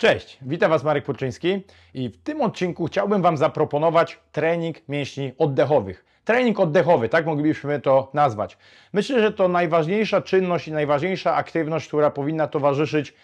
Cześć, witam Was Marek Poczyński i w tym odcinku chciałbym Wam zaproponować trening mięśni oddechowych. Trening oddechowy, tak moglibyśmy to nazwać. Myślę, że to najważniejsza czynność i najważniejsza aktywność, która powinna towarzyszyć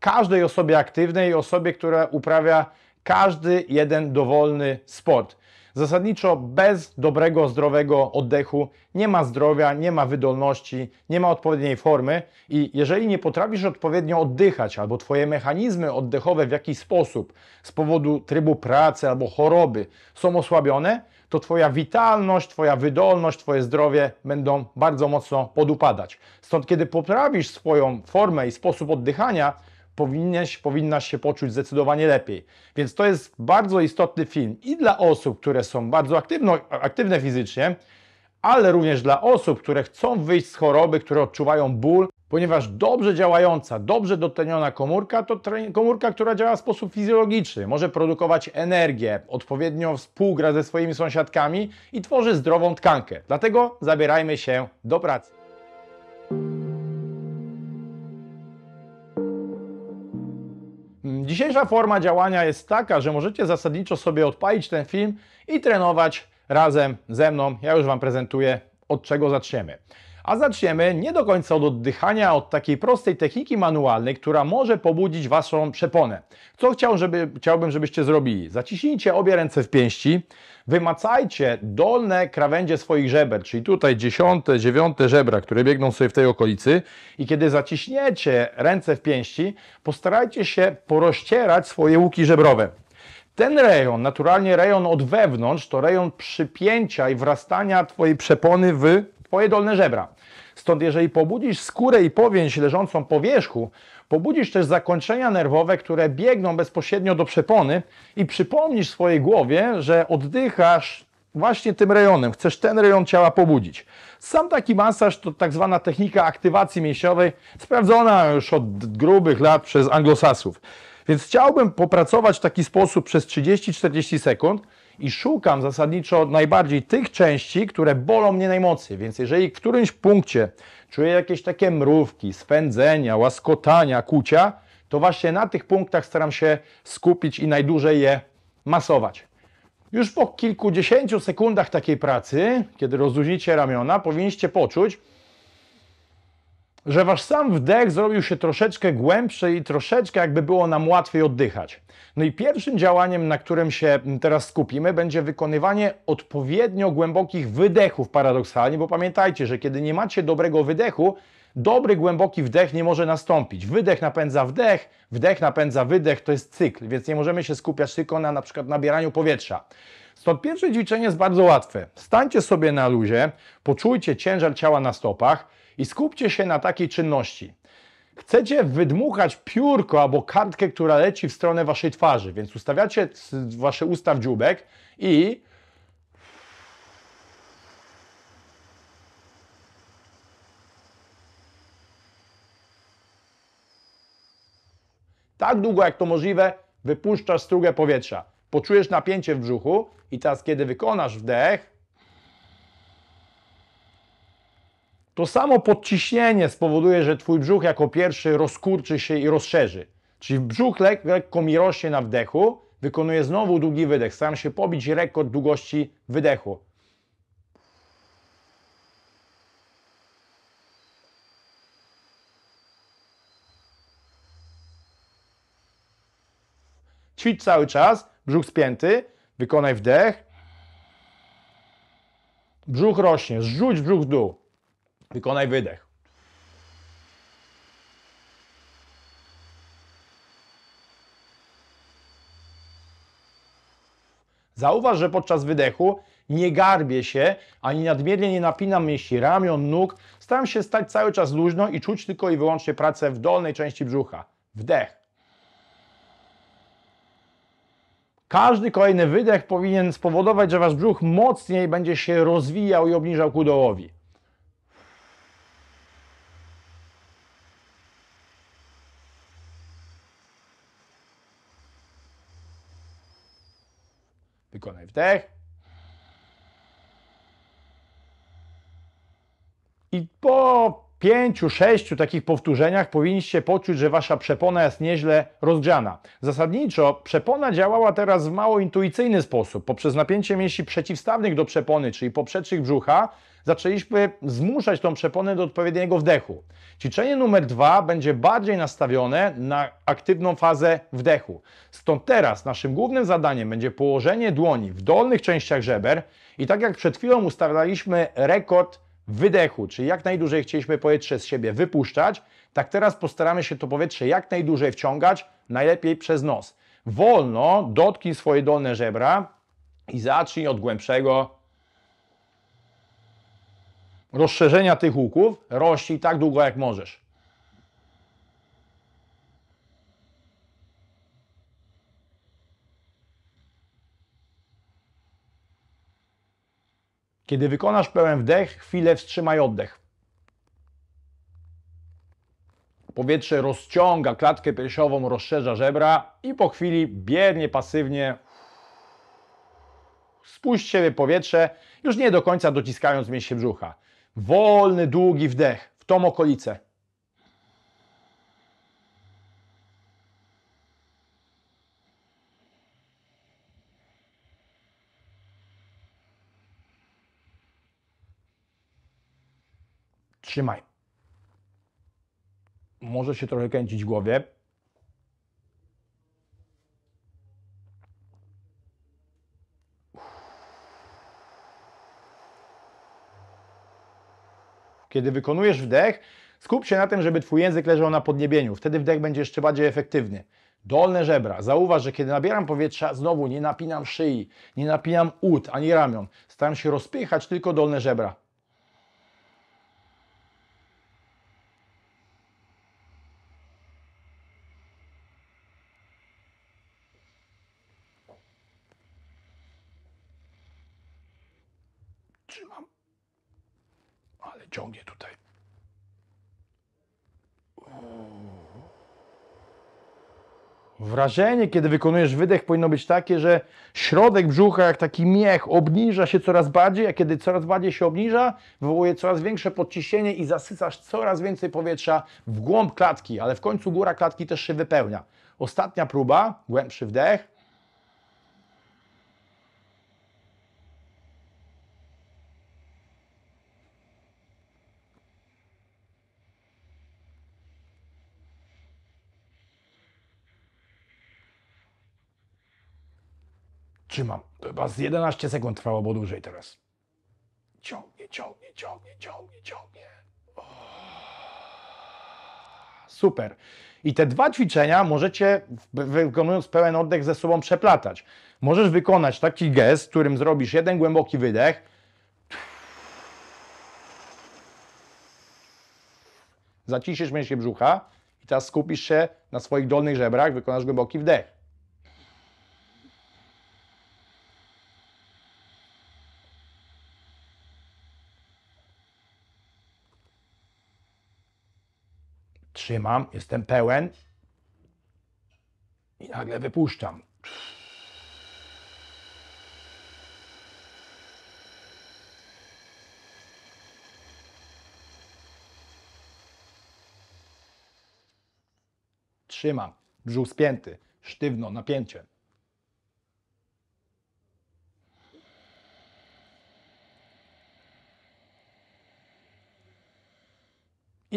każdej osobie aktywnej, osobie, która uprawia każdy jeden dowolny sport. Zasadniczo bez dobrego, zdrowego oddechu nie ma zdrowia, nie ma wydolności, nie ma odpowiedniej formy i jeżeli nie potrafisz odpowiednio oddychać albo twoje mechanizmy oddechowe w jakiś sposób z powodu trybu pracy albo choroby są osłabione, to Twoja witalność, Twoja wydolność, Twoje zdrowie będą bardzo mocno podupadać. Stąd, kiedy poprawisz swoją formę i sposób oddychania, powinieneś, powinnaś się poczuć zdecydowanie lepiej. Więc to jest bardzo istotny film i dla osób, które są bardzo aktywno, aktywne fizycznie, ale również dla osób, które chcą wyjść z choroby, które odczuwają ból, ponieważ dobrze działająca, dobrze dotleniona komórka to komórka, która działa w sposób fizjologiczny, może produkować energię, odpowiednio współgra ze swoimi sąsiadkami i tworzy zdrową tkankę. Dlatego zabierajmy się do pracy. Dzisiejsza forma działania jest taka, że możecie zasadniczo sobie odpalić ten film i trenować razem ze mną. Ja już Wam prezentuję, od czego zaczniemy. A zaczniemy nie do końca od oddychania, od takiej prostej techniki manualnej, która może pobudzić Waszą przeponę. Co chciał, żeby, chciałbym, żebyście zrobili? Zaciśnijcie obie ręce w pięści, wymacajcie dolne krawędzie swoich żeber, czyli tutaj dziesiąte, dziewiąte żebra, które biegną sobie w tej okolicy i kiedy zaciśniecie ręce w pięści, postarajcie się porozcierać swoje łuki żebrowe. Ten rejon, naturalnie rejon od wewnątrz, to rejon przypięcia i wrastania Twojej przepony w Twoje dolne żebra. Stąd jeżeli pobudzisz skórę i powięź leżącą po wierzchu, pobudzisz też zakończenia nerwowe, które biegną bezpośrednio do przepony i przypomnisz swojej głowie, że oddychasz właśnie tym rejonem, chcesz ten rejon ciała pobudzić. Sam taki masaż to tak zwana technika aktywacji mięśniowej, sprawdzona już od grubych lat przez anglosasów. Więc chciałbym popracować w taki sposób przez 30-40 sekund, i szukam zasadniczo najbardziej tych części, które bolą mnie najmocniej. Więc jeżeli w którymś punkcie czuję jakieś takie mrówki, spędzenia, łaskotania, kucia, to właśnie na tych punktach staram się skupić i najdłużej je masować. Już po kilkudziesięciu sekundach takiej pracy, kiedy rozluźnicie ramiona, powinniście poczuć, że wasz sam wdech zrobił się troszeczkę głębszy i troszeczkę jakby było nam łatwiej oddychać. No i pierwszym działaniem, na którym się teraz skupimy, będzie wykonywanie odpowiednio głębokich wydechów paradoksalnie, bo pamiętajcie, że kiedy nie macie dobrego wydechu, dobry głęboki wdech nie może nastąpić. Wydech napędza wdech, wdech napędza wydech, to jest cykl, więc nie możemy się skupiać tylko na na przykład nabieraniu powietrza. Stąd pierwsze ćwiczenie jest bardzo łatwe. Stańcie sobie na luzie, poczujcie ciężar ciała na stopach, i skupcie się na takiej czynności. Chcecie wydmuchać piórko albo kartkę, która leci w stronę waszej twarzy, więc ustawiacie wasze usta w dziubek i tak długo jak to możliwe, wypuszczasz strugę powietrza. Poczujesz napięcie w brzuchu i teraz, kiedy wykonasz wdech, To samo podciśnienie spowoduje, że Twój brzuch jako pierwszy rozkurczy się i rozszerzy. Czyli brzuch lek lekko mi rośnie na wdechu, wykonuję znowu długi wydech. Staram się pobić rekord długości wydechu. Ćwicz cały czas, brzuch spięty, wykonaj wdech. Brzuch rośnie, zrzuć brzuch w dół. Wykonaj wydech. Zauważ, że podczas wydechu nie garbię się, ani nadmiernie nie napinam mięśni ramion, nóg. Staram się stać cały czas luźno i czuć tylko i wyłącznie pracę w dolnej części brzucha. Wdech. Każdy kolejny wydech powinien spowodować, że Wasz brzuch mocniej będzie się rozwijał i obniżał ku dołowi. Wykonaj wdech. I po pięciu, sześciu takich powtórzeniach powinniście poczuć, że wasza przepona jest nieźle rozgrzana. Zasadniczo przepona działała teraz w mało intuicyjny sposób. Poprzez napięcie mięśni przeciwstawnych do przepony, czyli poprzecznych brzucha, zaczęliśmy zmuszać tą przeponę do odpowiedniego wdechu. Ćwiczenie numer dwa będzie bardziej nastawione na aktywną fazę wdechu. Stąd teraz naszym głównym zadaniem będzie położenie dłoni w dolnych częściach żeber i tak jak przed chwilą ustalaliśmy rekord wydechu, czyli jak najdłużej chcieliśmy powietrze z siebie wypuszczać, tak teraz postaramy się to powietrze jak najdłużej wciągać, najlepiej przez nos. Wolno dotknij swoje dolne żebra i zacznij od głębszego rozszerzenia tych łuków, rośnij tak długo jak możesz. Kiedy wykonasz pełen wdech, chwilę wstrzymaj oddech. Powietrze rozciąga klatkę piersiową, rozszerza żebra i po chwili biernie, pasywnie spuść siebie powietrze, już nie do końca dociskając mięśnie brzucha. Wolny, długi wdech w tą okolicę. trzymaj. Może się trochę kręcić w głowie. Kiedy wykonujesz wdech, skup się na tym, żeby Twój język leżał na podniebieniu. Wtedy wdech będzie jeszcze bardziej efektywny. Dolne żebra. Zauważ, że kiedy nabieram powietrza, znowu nie napinam szyi, nie napinam ud ani ramion. Staram się rozpychać tylko dolne żebra. ciągnie tutaj. Wrażenie, kiedy wykonujesz wydech, powinno być takie, że środek brzucha, jak taki miech, obniża się coraz bardziej, a kiedy coraz bardziej się obniża, wywołuje coraz większe podciśnienie i zasysasz coraz więcej powietrza w głąb klatki, ale w końcu góra klatki też się wypełnia. Ostatnia próba, głębszy wdech. Trzymam. Chyba z 11 sekund trwało, bo dłużej teraz. Ciągnie, ciągnie, ciągnie, ciągnie, ciągnie. Super. I te dwa ćwiczenia możecie, wykonując pełen oddech, ze sobą przeplatać. Możesz wykonać taki gest, którym zrobisz jeden głęboki wydech, zaciszysz mięśnie brzucha i teraz skupisz się na swoich dolnych żebrach, wykonasz głęboki wdech. Trzymam, jestem pełen i nagle wypuszczam. Trzymam, brzuch spięty, sztywno, napięcie.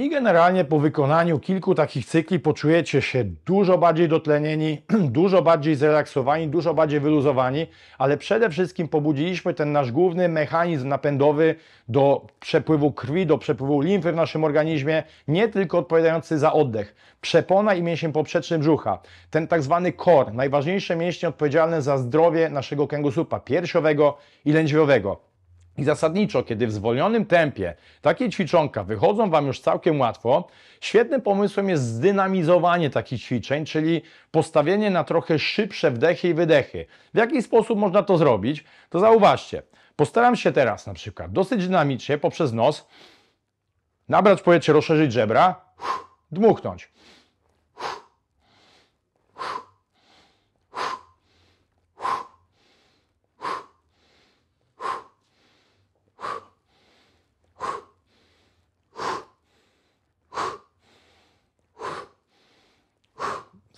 I generalnie po wykonaniu kilku takich cykli poczujecie się dużo bardziej dotlenieni, dużo bardziej zrelaksowani, dużo bardziej wyluzowani, ale przede wszystkim pobudziliśmy ten nasz główny mechanizm napędowy do przepływu krwi, do przepływu limfy w naszym organizmie, nie tylko odpowiadający za oddech. Przepona i mięsień poprzeczny brzucha, ten tak zwany core, najważniejsze mięśnie odpowiedzialne za zdrowie naszego kręgosłupa piersiowego i lędźwiowego. I zasadniczo, kiedy w zwolnionym tempie takie ćwiczonka wychodzą Wam już całkiem łatwo, świetnym pomysłem jest zdynamizowanie takich ćwiczeń, czyli postawienie na trochę szybsze wdechy i wydechy. W jaki sposób można to zrobić? To zauważcie, postaram się teraz na przykład dosyć dynamicznie poprzez nos nabrać powietrze, rozszerzyć żebra, dmuchnąć.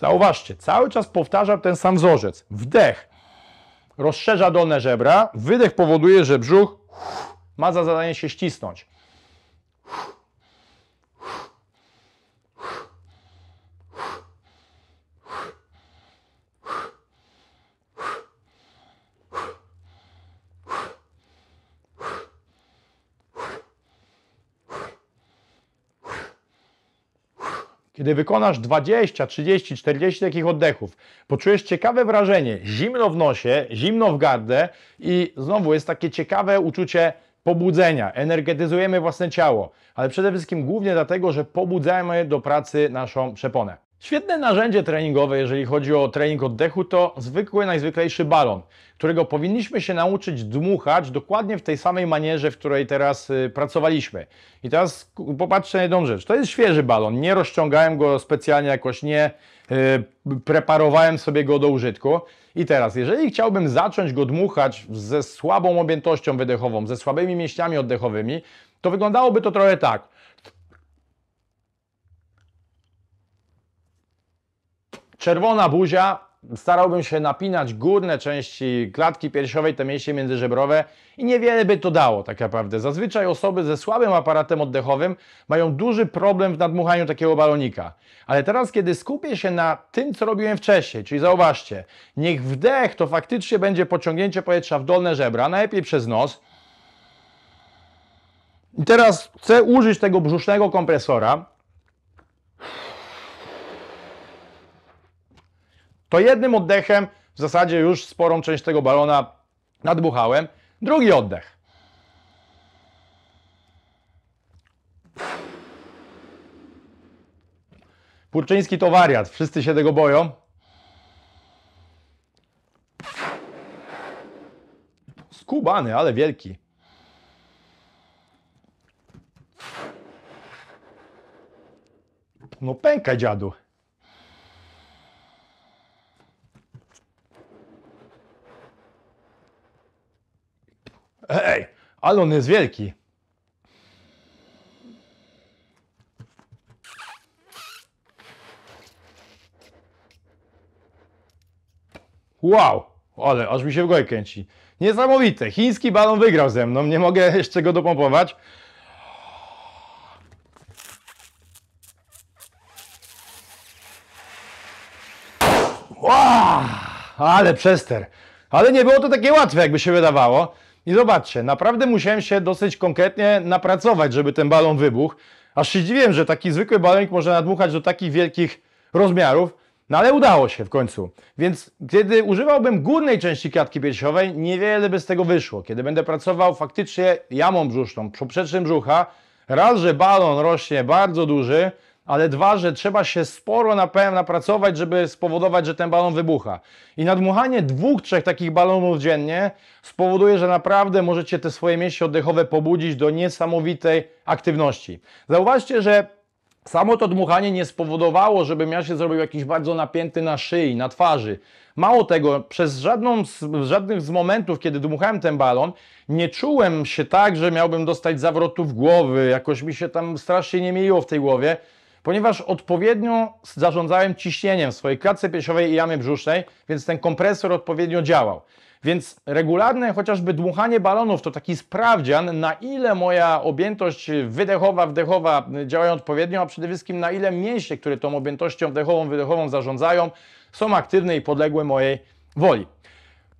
Zauważcie, cały czas powtarzam ten sam wzorzec. Wdech rozszerza dolne żebra, wydech powoduje, że brzuch ma za zadanie się ścisnąć. Kiedy wykonasz 20, 30, 40 takich oddechów, poczujesz ciekawe wrażenie, zimno w nosie, zimno w gardle i znowu jest takie ciekawe uczucie pobudzenia, energetyzujemy własne ciało, ale przede wszystkim głównie dlatego, że pobudzamy do pracy naszą przeponę. Świetne narzędzie treningowe, jeżeli chodzi o trening oddechu, to zwykły, najzwyklejszy balon, którego powinniśmy się nauczyć dmuchać dokładnie w tej samej manierze, w której teraz y, pracowaliśmy. I teraz popatrzcie na jedną rzecz. To jest świeży balon. Nie rozciągałem go specjalnie jakoś, nie y, preparowałem sobie go do użytku. I teraz, jeżeli chciałbym zacząć go dmuchać ze słabą objętością wydechową, ze słabymi mięśniami oddechowymi, to wyglądałoby to trochę tak. Czerwona buzia, starałbym się napinać górne części klatki piersiowej, te mięśnie międzyżebrowe i niewiele by to dało tak naprawdę. Zazwyczaj osoby ze słabym aparatem oddechowym mają duży problem w nadmuchaniu takiego balonika. Ale teraz, kiedy skupię się na tym, co robiłem wcześniej, czyli zauważcie, niech wdech to faktycznie będzie pociągnięcie powietrza w dolne żebra, najlepiej przez nos. I teraz chcę użyć tego brzusznego kompresora, to jednym oddechem w zasadzie już sporą część tego balona nadbuchałem. Drugi oddech. Purczyński to wariat, wszyscy się tego boją. Skubany, ale wielki. No pękaj dziadu. Ej, ale on jest wielki. Wow, ale aż mi się w goj kęci. Niesamowite, chiński balon wygrał ze mną, nie mogę jeszcze go dopompować. Wow, ale przester. Ale nie było to takie łatwe, jakby się wydawało. I zobaczcie, naprawdę musiałem się dosyć konkretnie napracować, żeby ten balon wybuchł. Aż się dziwiłem, że taki zwykły balonik może nadmuchać do takich wielkich rozmiarów. No ale udało się w końcu. Więc kiedy używałbym górnej części klatki piersiowej, niewiele by z tego wyszło. Kiedy będę pracował faktycznie jamą brzuszną, poprzecznym brzucha, raz, że balon rośnie bardzo duży, ale dwa, że trzeba się sporo na pewno napracować, żeby spowodować, że ten balon wybucha. I nadmuchanie dwóch, trzech takich balonów dziennie spowoduje, że naprawdę możecie te swoje mięśnie oddechowe pobudzić do niesamowitej aktywności. Zauważcie, że Samo to dmuchanie nie spowodowało, żebym ja się zrobił jakiś bardzo napięty na szyi, na twarzy. Mało tego, przez żadną z, żadnych z momentów, kiedy dmuchałem ten balon, nie czułem się tak, że miałbym dostać zawrotów głowy, jakoś mi się tam strasznie nie mieliło w tej głowie ponieważ odpowiednio zarządzałem ciśnieniem w swojej klatce piersiowej i jamie brzusznej, więc ten kompresor odpowiednio działał. Więc regularne chociażby dmuchanie balonów to taki sprawdzian, na ile moja objętość wydechowa, wdechowa działają odpowiednio, a przede wszystkim na ile mięśnie, które tą objętością wdechową, wydechową zarządzają, są aktywne i podległe mojej woli.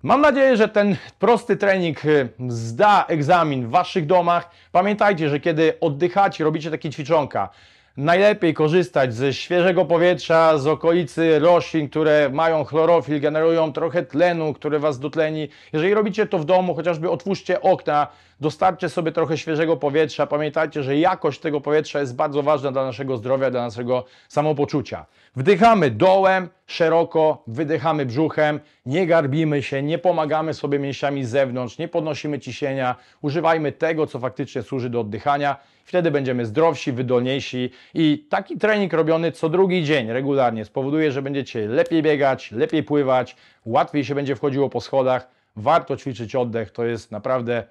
Mam nadzieję, że ten prosty trening y, zda egzamin w Waszych domach. Pamiętajcie, że kiedy oddychacie, robicie takie ćwiczonka, Najlepiej korzystać ze świeżego powietrza, z okolicy roślin, które mają chlorofil, generują trochę tlenu, który Was dotleni. Jeżeli robicie to w domu, chociażby otwórzcie okna, Dostarczcie sobie trochę świeżego powietrza. Pamiętajcie, że jakość tego powietrza jest bardzo ważna dla naszego zdrowia, dla naszego samopoczucia. Wdychamy dołem, szeroko, wydychamy brzuchem, nie garbimy się, nie pomagamy sobie mięśniami z zewnątrz, nie podnosimy ciśnienia. Używajmy tego, co faktycznie służy do oddychania. Wtedy będziemy zdrowsi, wydolniejsi i taki trening robiony co drugi dzień regularnie spowoduje, że będziecie lepiej biegać, lepiej pływać, łatwiej się będzie wchodziło po schodach. Warto ćwiczyć oddech, to jest naprawdę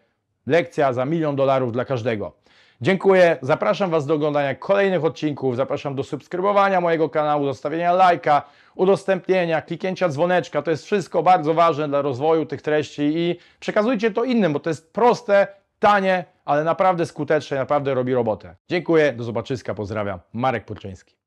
Lekcja za milion dolarów dla każdego. Dziękuję, zapraszam Was do oglądania kolejnych odcinków, zapraszam do subskrybowania mojego kanału, zostawienia lajka, udostępnienia, kliknięcia dzwoneczka. To jest wszystko bardzo ważne dla rozwoju tych treści i przekazujcie to innym, bo to jest proste, tanie, ale naprawdę skuteczne, naprawdę robi robotę. Dziękuję, do zobaczyska, pozdrawiam. Marek Purczyński.